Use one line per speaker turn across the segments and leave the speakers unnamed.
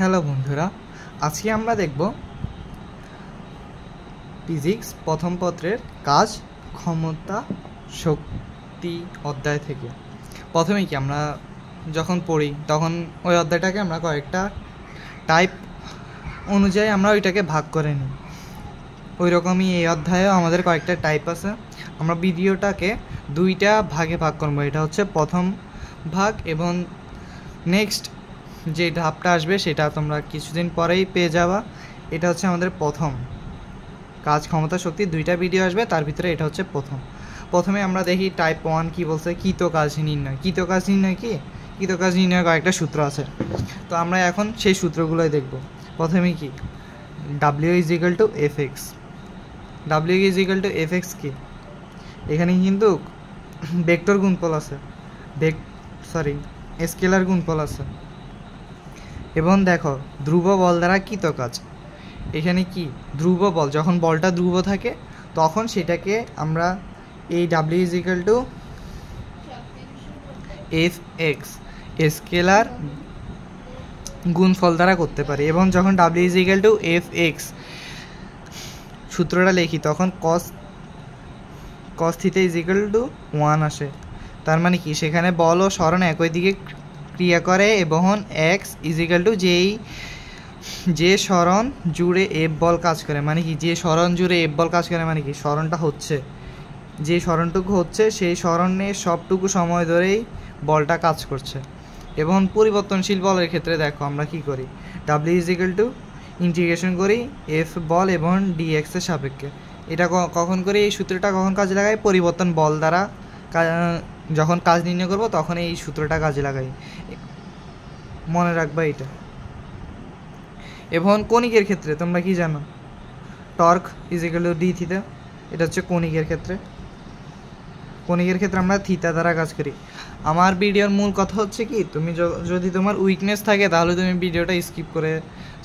Hello বন্ধুরা আজকে আমরা দেখব ফিজিক্স প্রথম পত্রের কাজ ক্ষমতা শক্তি অধ্যায় থেকে প্রথমে কি আমরা যখন পড়ি তখন ওই অধ্যায়টাকে আমরা কয়েকটা টাইপ অনুযায়ী আমরা ওইটাকে ভাগ করে নিই ওই রকমই এই অধ্যায়েও আমাদের কয়েকটা টাইপ আছে আমরা ভিডিওটাকে দুইটা ভাগে ভাগ করবো এটা হচ্ছে প্রথম ভাগ এবং নেক্সট যে ধাপটা আসবে সেটা তোমরা কিছুদিন পরেই পেয়ে যাবা এটা হচ্ছে আমাদের প্রথম কাজ ক্ষমতা শক্তি দুইটা ভিডিও আসবে তার ভিতরে এটা হচ্ছে প্রথম প্রথমে আমরা দেখি টাইপ ওয়ান কী বলছে কৃত কাজ নির্ণয় কৃত কাজ নির্ণয় কি কৃত কাজ নির্ণয় কয়েকটা সূত্র আছে তো আমরা এখন সেই সূত্রগুলোই দেখব প্রথমে কি W is equal to F X W is equal to F X কি এখানে কিন্তু ভেক্টর গুণফল আছে ভেক সরি স্কেলার গুণফল আছে এবং দেখো ধ্রুব বল দ্বারা কৃত কাজ এখানে কি ধ্রুব বল যখন বলটা ধ্রুব থাকে তখন সেটাকে আমরা এই W is equal to F X scalar গুণফল দ্বারা করতে পারি এবং যখন W is equal to F X সূত্রটা লিখি তখন কস কস থিতে ইজ ইকাল টু ওয়ান আসে তার মানে কি সেখানে বল ও স্মরণ একই দিকে ক্রিয়া করে এবং এক্স ইজিক্যাল টু যেই যে স্মরণ জুড়ে এফ বল কাজ করে মানে কি যে স্মরণ জুড়ে এফ বল কাজ করে মানে কি স্মরণটা হচ্ছে যে স্মরণটুকু হচ্ছে সেই স্মরণে সবটুকু সময় ধরেই বলটা কাজ করছে এবং পরিবর্তনশীল বলের ক্ষেত্রে দেখো আমরা কি করি ডাব্লিউ ইজিক্যাল টু ইন্টিগ্রেশন করি এফ বল এবং ডিএক্সের সাপেক্ষে এটা কখন করি এই সূত্রটা কখন কাজে লাগায় পরিবর্তন বল দ্বারা যখন কাজ নির্ণয় করবো তখন এই সূত্রটা কাজে লাগাই মনে রাখবা এটা এবং কণিকের ক্ষেত্রে তোমরা কি জানো টর্ক ইজিক্যাল ডি থিতা এটা হচ্ছে কণিকের ক্ষেত্রে কণিকের ক্ষেত্রে আমরা থিতা দ্বারা কাজ করি আমার ভিডিওর মূল কথা হচ্ছে কি তুমি যদি তোমার উইকনেস থাকে তাহলে তুমি ভিডিওটা স্কিপ করে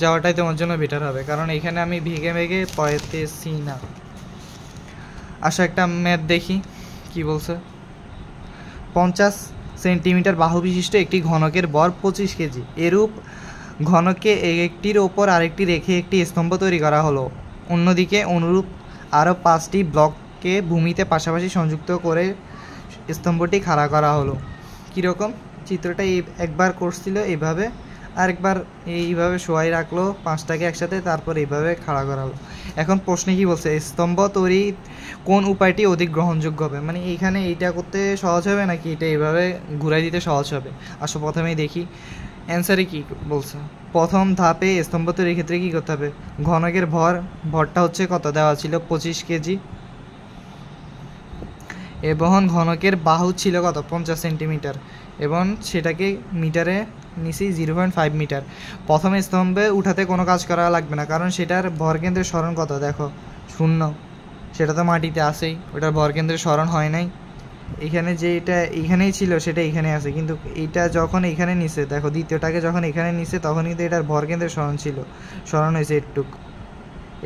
যাওয়াটাই তোমার জন্য বেটার হবে কারণ এখানে আমি ভেগে ভেগে পয়েতেছি না আশা একটা ম্যাথ দেখি কি বলছে পঞ্চাশ সেন্টিমিটার বাহু বিশিষ্ট একটি ঘনকের বর পঁচিশ কেজি এরূপ ঘনককে একটির ওপর আরেকটি রেখে একটি স্তম্ভ তৈরি করা হলো অন্যদিকে অনুরূপ আরও পাঁচটি ব্লককে ভূমিতে পাশাপাশি সংযুক্ত করে স্তম্ভটি খাড়া করা হলো কীরকম চিত্রটা একবার করছিল এভাবে আরেকবার এইভাবে শোয়াই রাখলো পাঁচটাকে একসাথে তারপর এইভাবে খাড়া করালো এখন প্রশ্নে কি বলছে স্তম্ভ তৈরি কোন উপায়টি অধিক গ্রহণযোগ্য হবে মানে এইখানে এইটা করতে সহজ হবে নাকি এটা এইভাবে ঘুরাই দিতে সহজ হবে আসো প্রথমেই দেখি অ্যান্সারে কি বলছে প্রথম ধাপে স্তম্ভ তৈরির ক্ষেত্রে কী করতে হবে ঘনকের ভর ভরটা হচ্ছে কত দেওয়া ছিল পঁচিশ কেজি এ বহন ঘনকের বাহু ছিল কত পঞ্চাশ সেন্টিমিটার এবং সেটাকে মিটারে নিচে জিরো পয়েন্ট ফাইভ মিটার প্রথম স্তম্ভে উঠাতে কোনো কাজ করা লাগবে না কারণ সেটার ভরকেন্দ্রের স্মরণ কত দেখো শূন্য সেটা তো মাটিতে আসেই ওটার ভরকেন্দ্রের স্মরণ হয় নাই এখানে যে এটা এখানেই ছিল সেটা এখানে আছে কিন্তু এটা যখন এখানে নিছে দেখো দ্বিতীয়টাকে যখন এখানে নিছে তখন কিন্তু এটার ভরকেন্দ্রের স্মরণ ছিল স্মরণ হয়েছে একটুক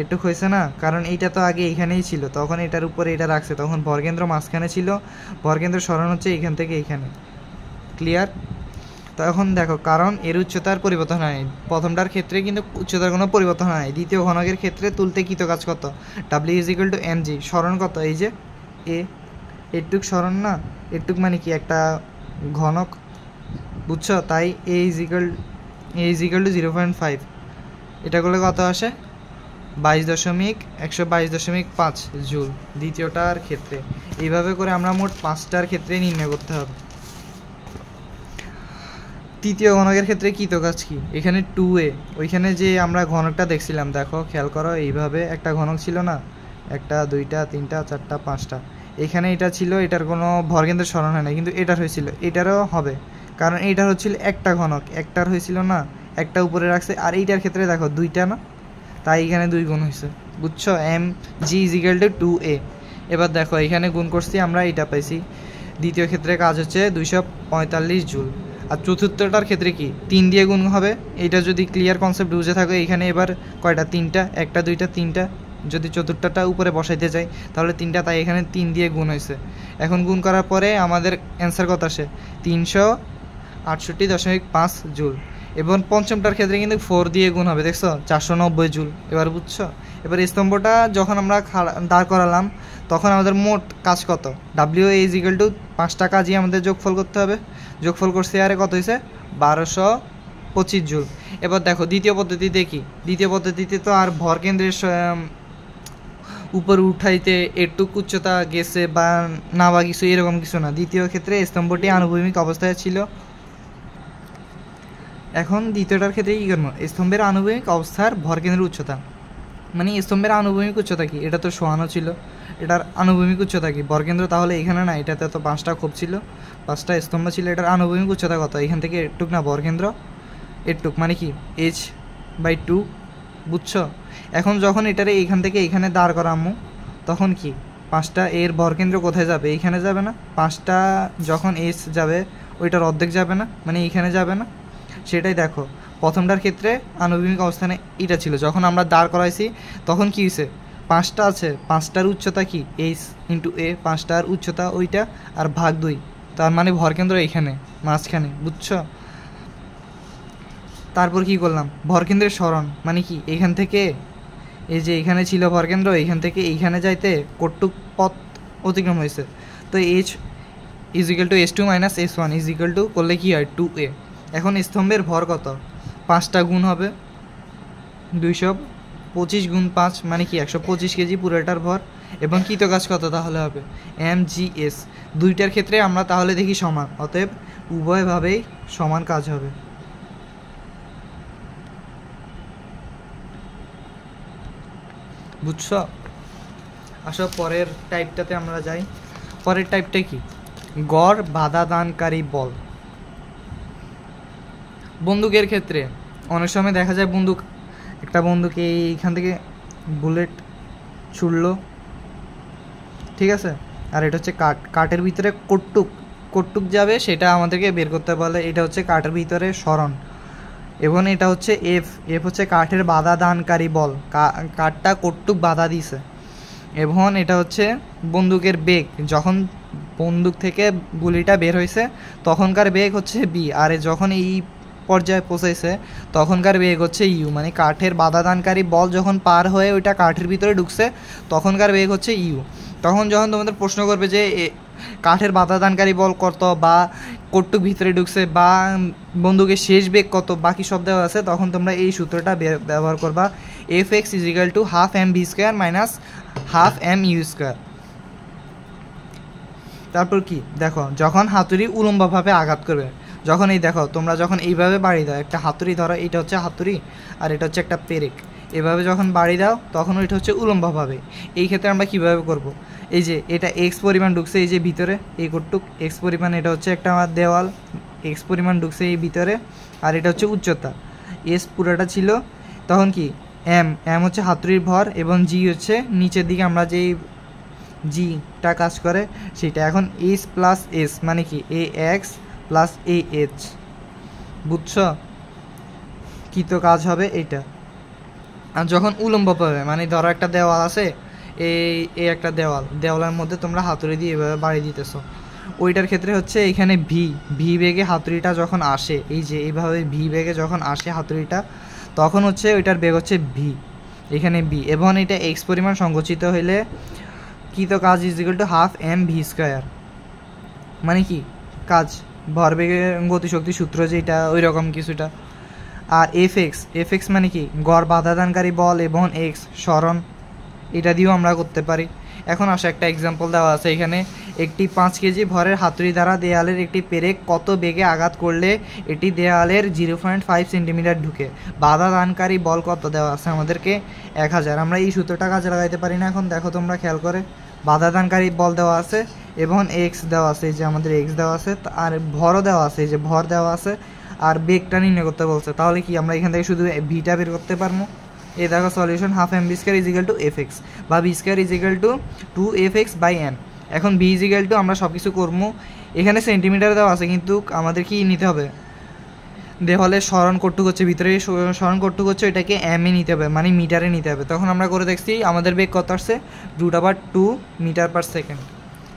একটু হয়েছে না কারণ এইটা তো আগে এইখানেই ছিল তখন এটার উপরে এটা রাখছে তখন ভরকেন্দ্র মাঝখানে ছিল ভরকেন্দ্র স্মরণ হচ্ছে এখান থেকে এখানে ক্লিয়ার তো এখন দেখো কারণ এর উচ্চতার পরিবর্তন হয় প্রথমটার ক্ষেত্রে কিন্তু উচ্চতার কোনো পরিবর্তন হয় দ্বিতীয় ঘনকের ক্ষেত্রে তুলতে কৃত কাজ কত W is equal to M G স্মরণ কত এই যে এ এরটুক স্মরণ না এরটুক মানে কি একটা ঘনক বুঝছো তাই A is equal A is equal to zero point five এটা করলে কত আসে বাইশ দশমিক একশো বাইশ দশমিক পাঁচ জুল দ্বিতীয়টার ক্ষেত্রে এইভাবে করে আমরা মোট পাঁচটার ক্ষেত্রে নির্ণয় করতে হবে তৃতীয় ঘনকের ক্ষেত্রে কাজ কি এখানে টু এ ওইখানে যে আমরা ঘনকটা দেখছিলাম দেখো খেয়াল করো এইভাবে একটা ঘনক ছিল না একটা দুইটা তিনটা চারটা পাঁচটা এখানে এটা ছিল এটার কোনো ভরকেন্দ্রের স্মরণ হয় না কিন্তু এটার হয়েছিল এটারও হবে কারণ এটার হচ্ছিল একটা ঘনক একটার হয়েছিল না একটা উপরে রাখছে আর এইটার ক্ষেত্রে দেখো দুইটা না তাই এখানে দুই গুণ হয়েছে বুঝছো M G is equal to two A এবার দেখো এখানে গুণ করছি আমরা এটা পাইছি দ্বিতীয় ক্ষেত্রে কাজ হচ্ছে দুইশো পঁয়তাল্লিশ জুল আর চতুর্থটার ক্ষেত্রে কি তিন দিয়ে গুণ হবে এটা যদি ক্লিয়ার কনসেপ্ট বুঝে থাকো এখানে এবার কয়টা তিনটা একটা দুইটা তিনটা যদি চতুর্থটা উপরে বসাইতে যাই তাহলে তিনটা তাই এখানে তিন দিয়ে গুণ হয়েছে এখন গুণ করার পরে আমাদের অ্যান্সার কত আসে তিনশো আটষট্টি দশমিক পাঁচ জুল এবং পঞ্চমটার ক্ষেত্রে কিন্তু ফোর দিয়ে গুণ হবে দেখছো চারশো নব্বই জুল এবার বুঝছো এবার স্তম্ভটা যখন আমরা দাঁড় করালাম তখন আমাদের মোট কাজ কত ডাব্লিউ এ ইজিকাল টু পাঁচটা কাজই আমাদের যোগফল করতে হবে যোগফল করছে আরে কত হয়েছে বারোশো পঁচিশ জুল এবার দেখো দ্বিতীয় পদ্ধতিতে দেখি দ্বিতীয় পদ্ধতিতে তো আর ভর কেন্দ্রের উপর উঠাইতে একটু উচ্চতা গেছে বা না বা কিছু এরকম কিছু না দ্বিতীয় ক্ষেত্রে স্তম্ভটি আনুভূমিক অবস্থায় ছিল এখন দ্বিতীয়টার ক্ষেত্রে কী করবো স্তম্ভের আনুভূমিক অবস্থার ভরকেন্দ্রের উচ্চতা মানে স্তম্ভের আনুভূমিক উচ্চতা কি এটা তো শোয়ানো ছিল এটার আনুভূমিক উচ্চতা কি বরকেন্দ্র তাহলে এখানে না এটাতে তো পাঁচটা খোপ ছিল পাঁচটা স্তম্ভ ছিল এটার আনুভূমিক উচ্চতা কত এখান থেকে এটুক না বরকেন্দ্র এটুক মানে কি এইচ বাই টু বুঝছ এখন যখন এটারে এইখান থেকে এখানে দাঁড় করামু তখন কি পাঁচটা এর বরকেন্দ্র কোথায় যাবে এইখানে যাবে না পাঁচটা যখন এস যাবে ওইটার অর্ধেক যাবে না মানে এইখানে যাবে না সেটাই দেখো প্রথমটার ক্ষেত্রে আনুভূমিক অবস্থানে এটা ছিল যখন আমরা দাঁড় করাইছি তখন কী হয়েছে পাঁচটা আছে পাঁচটার উচ্চতা কি এইচ ইন্টু এ পাঁচটার উচ্চতা ওইটা আর ভাগ দুই তার মানে ভরকেন্দ্র এইখানে মাঝখানে বুঝছ তারপর কি করলাম ভরকেন্দ্রের স্মরণ মানে কি এখান থেকে এই যে এখানে ছিল ভরকেন্দ্র এখান থেকে এইখানে যাইতে কটুক পথ অতিক্রম হয়েছে তো H is to S two minus S one is two করলে কী হয় টু এ এখন স্তম্ভের ভর কত পাঁচটা গুণ হবে দুইশো পঁচিশ গুণ পাঁচ মানে কি একশো পঁচিশ কেজি পুরোটার ভর এবং কাজ কত তাহলে হবে এম জি এস দুইটার ক্ষেত্রে আমরা তাহলে দেখি সমান অতএব উভয়ভাবেই সমান কাজ হবে বুঝছ আসো পরের টাইপটাতে আমরা যাই পরের টাইপটা কি গড় বাধা দানকারী বল বন্দুকের ক্ষেত্রে অনেক সময় দেখা যায় বন্দুক একটা বন্দুক এইখান থেকে বুলেট ছুড়লো ঠিক আছে আর এটা হচ্ছে কাঠ কাঠের ভিতরে কট্টুক কট্টুক যাবে সেটা আমাদেরকে বের করতে বলে এটা হচ্ছে কাঠের ভিতরে স্মরণ এবং এটা হচ্ছে এফ এফ হচ্ছে কাঠের বাধা দানকারী বল কাঠটা কট্টুক বাধা দিছে এবং এটা হচ্ছে বন্দুকের বেগ যখন বন্দুক থেকে গুলিটা বের হয়েছে তখনকার বেগ হচ্ছে বি আর যখন এই পর্যায়ে পৌঁছেছে তখনকার বেগ হচ্ছে ইউ মানে কাঠের বাধাদানকারী বল যখন পার হয়ে ওইটা কাঠের ভিতরে ঢুকছে তখনকার বেগ হচ্ছে ইউ তখন যখন তোমাদের প্রশ্ন করবে যে কাঠের বাধাদানকারী বল কত বা কট্টুক ভিতরে ঢুকছে বা বন্দুকের শেষ বেগ কত বাকি সব দেওয়া আছে তখন তোমরা এই সূত্রটা ব্যবহার করবা F X is equal to half M V square minus half M U square তারপর কি দেখো যখন হাতুড়ি উলম্বভাবে আঘাত করবে যখন এই দেখো তোমরা যখন এইভাবে বাড়ি দাও একটা হাতুড়ি ধরো এটা হচ্ছে হাতুড়ি আর এটা হচ্ছে একটা পেরেক এভাবে যখন বাড়ি দাও তখন এটা হচ্ছে উলম্বভাবে এই ক্ষেত্রে আমরা কিভাবে করব। এই যে এটা এক্স পরিমাণ ঢুকছে এই যে ভিতরে এই কোটটুক এক্স পরিমাণ এটা হচ্ছে একটা আমার দেওয়াল এক্স পরিমাণ ঢুকছে এই ভিতরে আর এটা হচ্ছে উচ্চতা এস পুরাটা ছিল তখন কি এম এম হচ্ছে হাতুড়ির ভর এবং জি হচ্ছে নিচের দিকে আমরা যেই জিটা কাজ করে সেটা এখন এস প্লাস এস মানে কি এ এক্স প্লাস এই এইচ বুঝছ কী তো কাজ হবে এইটা আর যখন উলম্ব পাবে মানে ধরো একটা দেওয়াল আছে এই এই একটা দেওয়াল দেওয়ালের মধ্যে তোমরা হাতুড়ি দিয়ে এভাবে বাড়ি দিতেছো ওইটার ক্ষেত্রে হচ্ছে এখানে ভি ভি বেগে হাতুড়িটা যখন আসে এই যে এইভাবে ভি বেগে যখন আসে হাতুড়িটা তখন হচ্ছে ওইটার বেগ হচ্ছে ভি এখানে বি এবং এটা এক্স পরিমাণ সংকুচিত হইলে তো কাজ is equal to half M V square মানে কি কাজ ভরবেগের গতিশক্তি সূত্র যেটা ওই রকম কিছুটা আর এফ এক্স এফ এক্স মানে কি গড় বাধাদানকারী বল এবং এক্স স্মরণ এটা দিয়েও আমরা করতে পারি এখন আসা একটা এক্সাম্পল দেওয়া আছে এখানে একটি পাঁচ কেজি ভরের হাতুড়ি দ্বারা দেয়ালের একটি পেরে কত বেগে আঘাত করলে এটি দেয়ালের জিরো পয়েন্ট ফাইভ সেন্টিমিটার ঢুকে বাধা দানকারী বল কত দেওয়া আছে আমাদেরকে এক হাজার আমরা এই সূত্রটা কাজে লাগাইতে পারি না এখন দেখো তোমরা খেয়াল করে বাধা দানকারী বল দেওয়া আছে এবং এক্স দেওয়া আছে এই যে আমাদের এক্স দেওয়া আছে আর ভরও দেওয়া আছে এই যে ভর দেওয়া আছে আর বেগটা নির্ণয় করতে বলছে তাহলে কি আমরা এখান থেকে শুধু ভিটা বের করতে পারবো এ দেখো solution half M B square is equal to F X বা B square is equal to two F X by N এখন বি ইজিক্যাল টু আমরা সব কিছু করবো এখানে সেন্টিমিটার দেওয়া আছে কিন্তু আমাদের কি নিতে হবে দেহলে স্মরণ করতে হচ্ছে ভিতরে স্মরণ করতে হচ্ছে এটাকে এমে নিতে হবে মানে মিটারে নিতে হবে তখন আমরা করে দেখছি আমাদের বেগ কত আসছে রুট আবার টু মিটার পার সেকেন্ড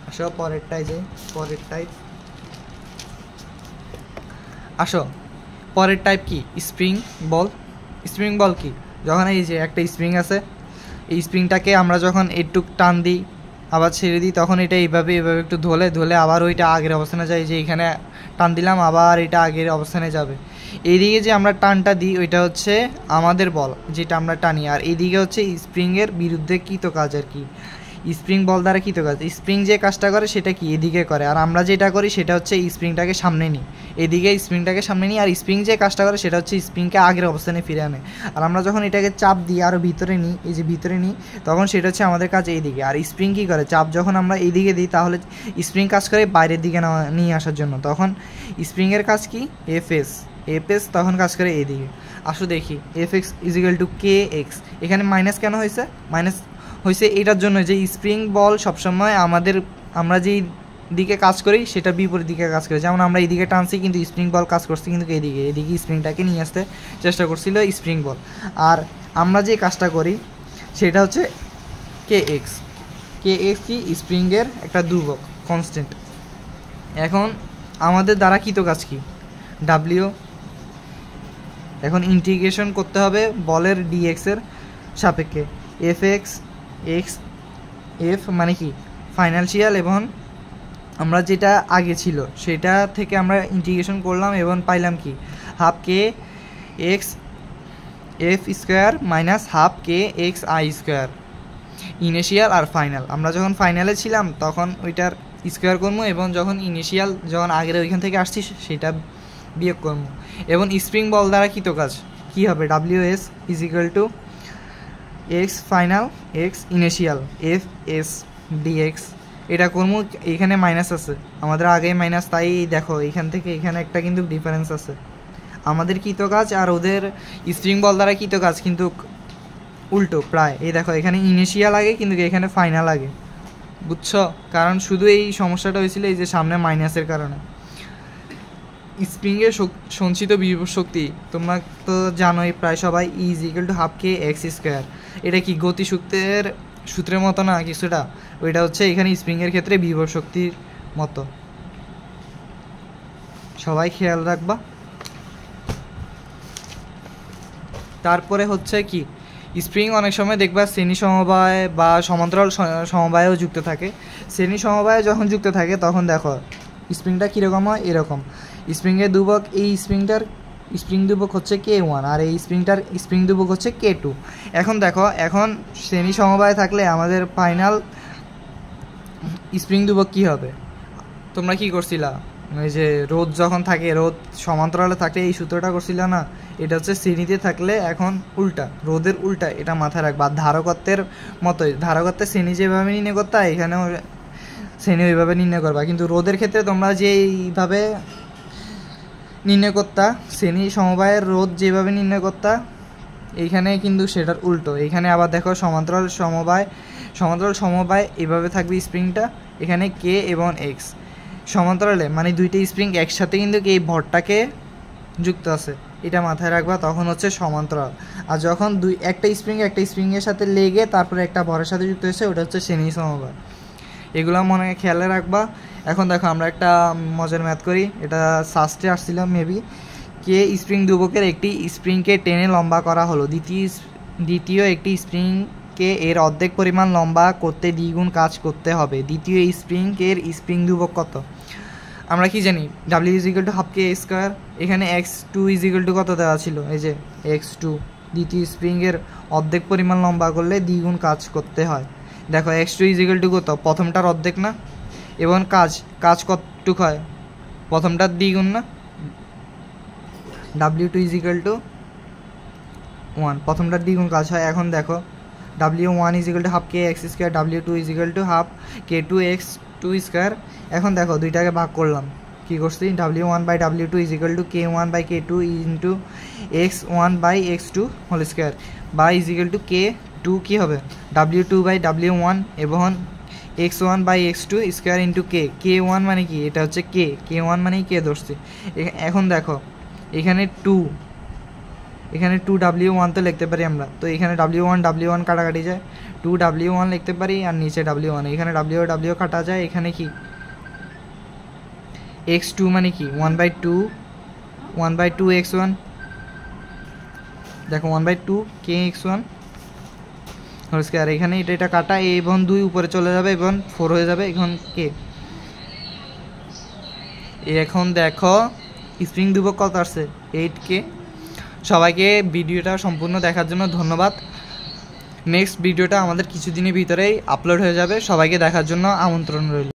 আসো পরেরটাই যাই টাইপ আসো পরের টাইপ কি স্প্রিং বল স্প্রিং বল কি যখন এই যে একটা স্প্রিং আছে এই স্প্রিংটাকে আমরা যখন একটু টান দিই আবার ছেড়ে দিই তখন এটা এইভাবে এইভাবে একটু ধলে ধলে আবার ওইটা আগের অবস্থানে যায় যে এখানে টান দিলাম আবার এটা আগের অবস্থানে যাবে এইদিকে যে আমরা টানটা দিই ওইটা হচ্ছে আমাদের বল যেটা আমরা টানি আর এইদিকে হচ্ছে স্প্রিংয়ের বিরুদ্ধে কৃত কাজ আর কি স্প্রিং বল দ্বারা কী তো কাজ স্প্রিং যে কাজটা করে সেটা কি এদিকে করে আর আমরা যেটা করি সেটা হচ্ছে স্প্রিংটাকে সামনে নিই এদিকে স্প্রিংটাকে সামনে নিই আর স্প্রিং যে কাজটা করে সেটা হচ্ছে স্প্রিংকে আগের অবস্থানে ফিরে আনে আর আমরা যখন এটাকে চাপ দিই আরও ভিতরে নিই এই যে ভিতরে নিই তখন সেটা হচ্ছে আমাদের কাজ এইদিকে আর স্প্রিং কী করে চাপ যখন আমরা এইদিকে দিই তাহলে স্প্রিং কাজ করে বাইরের দিকে নিয়ে আসার জন্য তখন স্প্রিংয়ের কাজ কি এফ এস তখন কাজ করে এদিকে আসো দেখি F X is equal to K X এখানে মাইনাস কেন হয়েছে মাইনাস হয়েছে এটার জন্য যে স্প্রিং বল সবসময় আমাদের আমরা যেই দিকে কাজ করি সেটা বিপরীত দিকে কাজ করি যেমন আমরা এইদিকে টানছি কিন্তু স্প্রিং বল কাজ করছি কিন্তু এদিকে এদিকে স্প্রিংটাকে নিয়ে আসতে চেষ্টা করছিল স্প্রিং বল আর আমরা যে কাজটা করি সেটা হচ্ছে কে এক্স কে এক্স কি স্প্রিংয়ের একটা দুর্ভোগ কনস্ট্যান্ট এখন আমাদের দ্বারা কৃত কাজ কি ডাব্লিউ এখন ইন্টিগ্রেশন করতে হবে বলের ডিএক্সের সাপেক্ষে এফ এক্স এক্স এফ মানে কি ফাইন্যান্সিয়াল এবং আমরা যেটা আগে ছিল সেটা থেকে আমরা ইন্টিগ্রেশন করলাম এবং পাইলাম কি half K X F square minus half K X I square initial আর ফাইনাল আমরা যখন ফাইনালে ছিলাম তখন ওইটার স্কোয়ার করবো এবং যখন ইনিশিয়াল যখন আগের ওইখান থেকে আসছি সেটা বিয়োগ করবো এবং স্প্রিং বল দ্বারা কৃত কাজ কী হবে W S is equal to X final X initial F S D X এটা করবো এখানে মাইনাস আছে আমাদের আগেই মাইনাস তাই দেখো এখান থেকে এখানে একটা কিন্তু ডিফারেন্স আছে আমাদের কৃত কাজ আর ওদের স্প্রিং বল দ্বারা কৃত কাজ কিন্তু উল্টো প্রায় এই দেখো এখানে ইনিশিয়াল আগে কিন্তু এখানে ফাইনাল আগে বুঝছ কারণ শুধু এই সমস্যাটা হয়েছিল এই যে সামনে মাইনাসের কারণে স্প্রিংয়ের সঞ্চিত বিভব শক্তি তোমরা তো জানোই প্রায় সবাই is equal to half K X square এটা কি গতিসূত্রের সূত্রের মতো না কিছুটা ওইটা হচ্ছে এখানে স্প্রিংয়ের ক্ষেত্রে বিভব শক্তির মতো সবাই খেয়াল রাখবা তারপরে হচ্ছে কি স্প্রিং অনেক সময় দেখবা শ্রেণী সমবায় বা সমান্তরাল সমবায়েও যুক্ত থাকে শ্রেণী সমবায় যখন যুক্ত থাকে তখন দেখো স্প্রিংটা কীরকম হয় এরকম স্প্রিংয়ের দুবক এই স্প্রিংটার স্প্রিং দুবক হচ্ছে কে ওয়ান আর এই স্প্রিংটার স্প্রিং দুবক হচ্ছে কে টু এখন দেখো এখন শ্রেণী সমবায় থাকলে আমাদের ফাইনাল স্প্রিং দুবক কী হবে তোমরা কি করছিলা ওই যে রোদ যখন থাকে রোদ সমান্তরালে থাকলে এই সূত্রটা করছিল না এটা হচ্ছে শ্রেণীতে থাকলে এখন উল্টা রোদের উল্টা এটা মাথায় রাখবা ধারকত্বের মতোই ধারকত্বের শ্রেণী যেভাবে নির্ণয় করতা এখানেও শ্রেণী ওইভাবে নির্ণয় করবা কিন্তু রোদের ক্ষেত্রে তোমরা যেইভাবে নির্ণয় করতা শ্রেণী সমবায়ের রোধ যেভাবে নির্ণয় করতা এইখানে কিন্তু সেটার উল্টো এখানে আবার দেখো সমান্তরাল সমবায় সমান্তরাল সমবায় এভাবে থাকবে স্প্রিংটা এখানে কে এবং এক্স সমান্তরালে মানে দুইটা স্প্রিং একসাথে কিন্তু এই ভরটাকে যুক্ত আছে এটা মাথায় রাখবা তখন হচ্ছে সমান্তরাল আর যখন দুই একটা স্প্রিং একটা স্প্রিংয়ের সাথে লেগে তারপরে একটা ভরের সাথে যুক্ত হয়েছে ওটা হচ্ছে শ্রেণী সমবায় এগুলো মনে খেয়ালে রাখবা এখন দেখো আমরা একটা মজার ম্যাথ করি এটা সাস্টে আসছিলাম মেবি কে স্প্রিং ধুবকের একটি স্প্রিংকে টেনে লম্বা করা হলো দ্বিতীয় দ্বিতীয় একটি স্প্রিংকে এর অর্ধেক পরিমাণ লম্বা করতে দ্বিগুণ কাজ করতে হবে দ্বিতীয় স্প্রিংকের স্প্রিং ধুবক কত আমরা কি জানি W is equal to half K square এখানে এক্স টু ইজিকাল টু কত দেওয়া ছিল এই যে এক্স টু দ্বিতীয় স্প্রিংয়ের অর্ধেক পরিমাণ লম্বা করলে দ্বিগুণ কাজ করতে হয় দেখো এক্স টু ইজিক্যাল টু কত প্রথমটার অর্ধেক না এবং কাজ কাজ কতটুক হয় প্রথমটার দ্বিগুণ না W two is equal to one প্রথমটার দ্বিগুণ কাজ হয় এখন দেখো W one is equal to half K X square W two is equal to half K two X two square এখন দেখো দুইটাকে ভাগ করলাম কি করছি W one by W two is equal to K one by K two into X one by X two whole square বা is equal to K two কী হবে W two by W one এবং X one by X two square into K K one মানে কি এটা হচ্ছে কে K one মানেই কে ধরছে এখন দেখো এখানে টু এখানে টু ডাব্লিউ ওয়ান তো লিখতে পারি আমরা তো এখানে ডাব্লিউ ওয়ান ডাব্লিউ ওয়ান কাটাকাটি যায় টু ডাব্লিউ ওয়ান লিখতে পারি আর নিচে ডাব্লিউ ওয়ান এখানে ডাব্লিউ ডাব্লিউ কাটা যায় এখানে কি এক্স টু মানে কি one by two one by two X one দেখো one by two K X one whole এখানে এটা এটা কাটা এবং দুই উপরে চলে যাবে এবং ফোর হয়ে যাবে এখন কে এখন দেখো স্প্রিং দুবক কত আসছে এইট কে সবাইকে ভিডিওটা সম্পূর্ণ দেখার জন্য ধন্যবাদ নেক্সট ভিডিওটা আমাদের কিছুদিনের ভিতরেই আপলোড হয়ে যাবে সবাইকে দেখার জন্য আমন্ত্রণ রইল